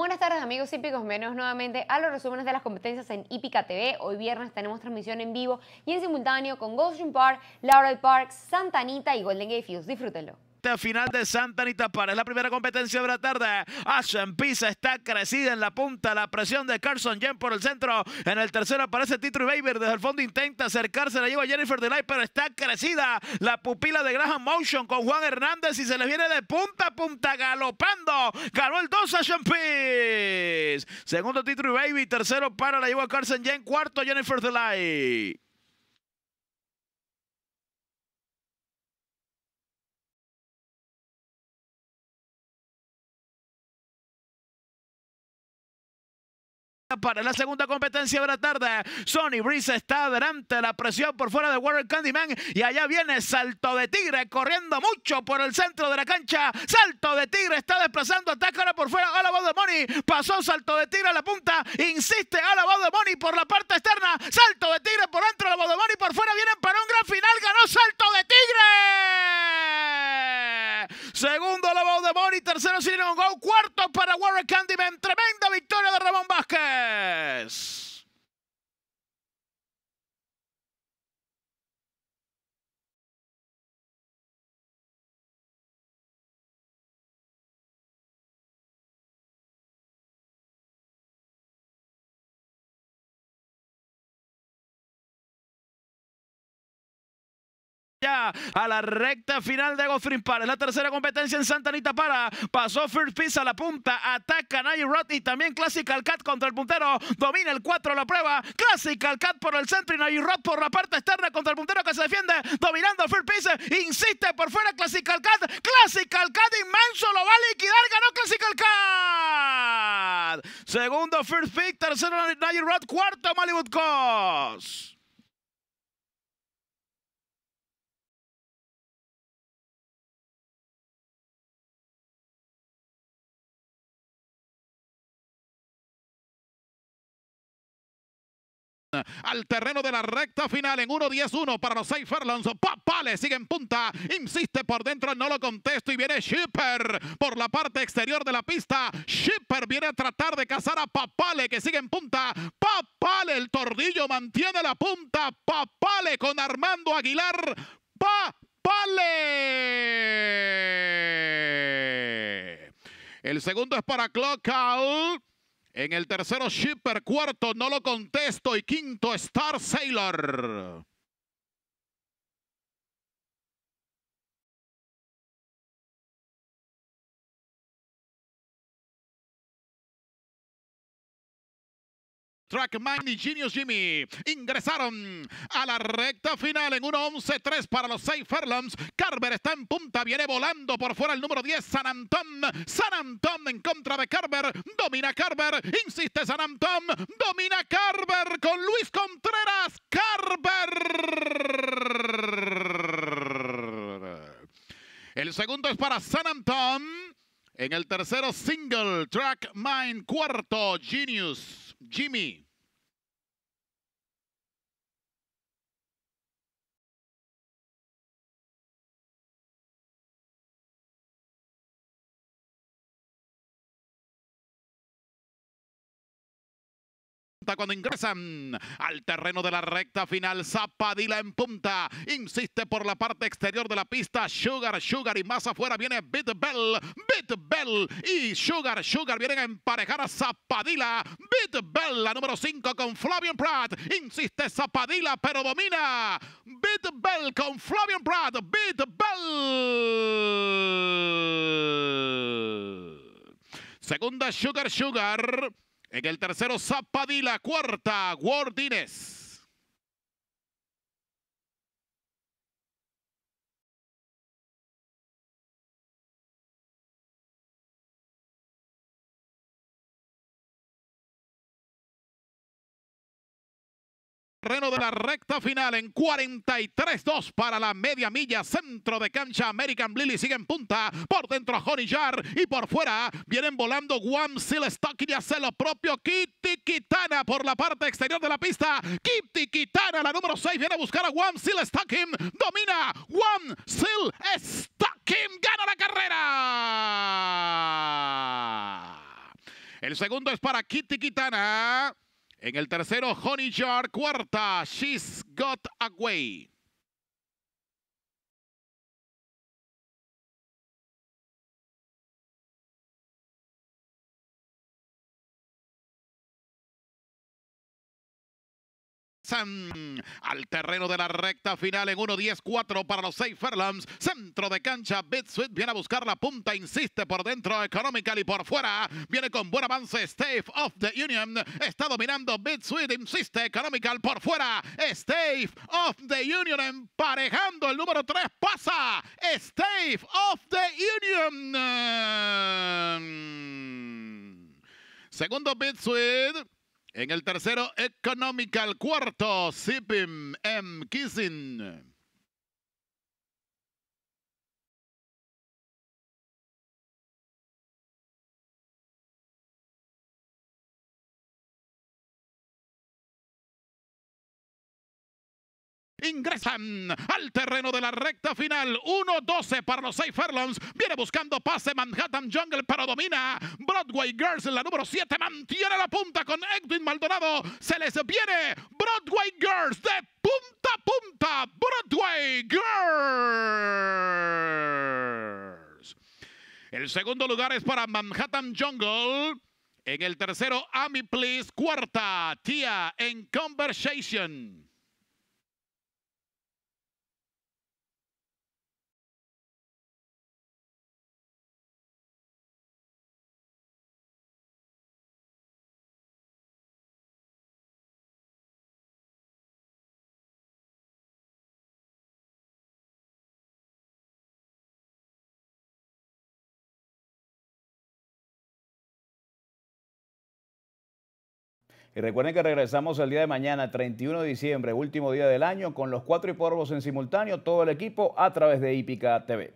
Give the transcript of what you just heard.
buenas tardes amigos hípicos, menos nuevamente a los resúmenes de las competencias en Hípica TV. Hoy viernes tenemos transmisión en vivo y en simultáneo con Goldstream Park, Laurel Park, Santa Anita y Golden Gate Fields. Disfrútenlo. Este final de Santa Anita para Es la primera competencia de la tarde. Ashen Pisa está crecida en la punta. La presión de Carson Jen por el centro. En el tercero aparece Titro Baby, Desde el fondo intenta acercarse. La lleva Jennifer Delay, pero está crecida la pupila de Graham Motion con Juan Hernández y se les viene de punta a punta galopando. Ganó el 2 Ashen Pisa. Segundo Titri Baby. Tercero para la lleva Carson Jen. Cuarto Jennifer Delay. para la segunda competencia de la tarde. Sonny Breeze está delante, la presión por fuera de Warren Candyman. Y allá viene Salto de Tigre corriendo mucho por el centro de la cancha. Salto de Tigre está desplazando, ataca ahora por fuera. la voz de money. Pasó Salto de Tigre a la punta. Insiste la voz de money por la parte externa. Salto de Tigre por dentro, la de de money por fuera. Vienen para un gran final. Ganó Salto de Tigre. Segundo, la de de money. Tercero, Sirino Go. Cuarto para Warren Candyman. Soccer! ya a la recta final de Gofrim Park. Es la tercera competencia en Santa Anita para. Pasó First Piece a la punta. Ataca Nagy Rod y también Classical Cat contra el puntero. Domina el 4 la prueba. Classical Cat por el centro y Nigel Rod por la parte externa contra el puntero que se defiende. Dominando First Piece. Insiste por fuera Classical Cat. Classical Cat inmenso lo va a liquidar. Ganó Classical Cat. Segundo First Piece, Tercero Nagy Rod. Cuarto Malibu Cos. al terreno de la recta final en 1-10-1 para los seis Ferlons. Papale sigue en punta, insiste por dentro, no lo contesto y viene Shipper por la parte exterior de la pista. Shipper viene a tratar de cazar a Papale que sigue en punta. Papale, el tordillo mantiene la punta. Papale con Armando Aguilar. Papale. El segundo es para Clockout. En el tercero, Shipper. Cuarto, no lo contesto. Y quinto, Star Sailor. Trackman y Genius Jimmy ingresaron a la recta final en 1-11-3 para los 6 Fairlands Carver está en punta, viene volando por fuera el número 10, San Antón. San Antón en contra de Carver, domina Carver, insiste San Antón, domina Carver con Luis Contreras. Carver. El segundo es para San Antón. En el tercero, single, track Mind, Cuarto, Genius. Jimmy. cuando ingresan al terreno de la recta final. Zapadila en punta. Insiste por la parte exterior de la pista. Sugar, Sugar y más afuera viene Bit Bell. Bit Bell y Sugar, Sugar vienen a emparejar a Zapadila. Bit Bell, la número 5 con Flavian Pratt. Insiste Zapadila, pero domina. Bit Bell con Flavian Pratt. Bit Bell. Segunda Sugar Sugar. En el tercero, Zapadilla, Cuarta, Wardines. terreno de la recta final en 43-2 para la media milla centro de cancha American Lily sigue en punta por dentro Jar. y por fuera vienen volando Guam Stock y hace lo propio Kitty Kitana por la parte exterior de la pista Kitty Kitana la número 6 viene a buscar a Guam Stocking domina Seal Stocking gana la carrera el segundo es para Kitty Kitana en el tercero, Honey Jar. Cuarta, She's Got Away. al terreno de la recta final en 1 para los seis Centro de cancha, Bitsuit viene a buscar la punta, insiste por dentro, Economical y por fuera. Viene con buen avance, Stave of the Union. Está dominando Bitsuit, insiste, Economical por fuera. Stave of the Union emparejando el número 3, pasa. Stave of the Union. Segundo Bitsuit. En el tercero, Economical. Cuarto, Sipim M. Kissing. Ingresan al terreno de la recta final. 1-12 para los 6 fairlands Viene buscando pase Manhattan Jungle, pero domina. Broadway Girls, en la número 7, mantiene la punta con Edwin Maldonado. Se les viene Broadway Girls de punta a punta. Broadway Girls. El segundo lugar es para Manhattan Jungle. En el tercero, amy Please. Cuarta, tía en Conversation. Y recuerden que regresamos el día de mañana, 31 de diciembre, último día del año, con los cuatro y en simultáneo, todo el equipo a través de Hípica TV.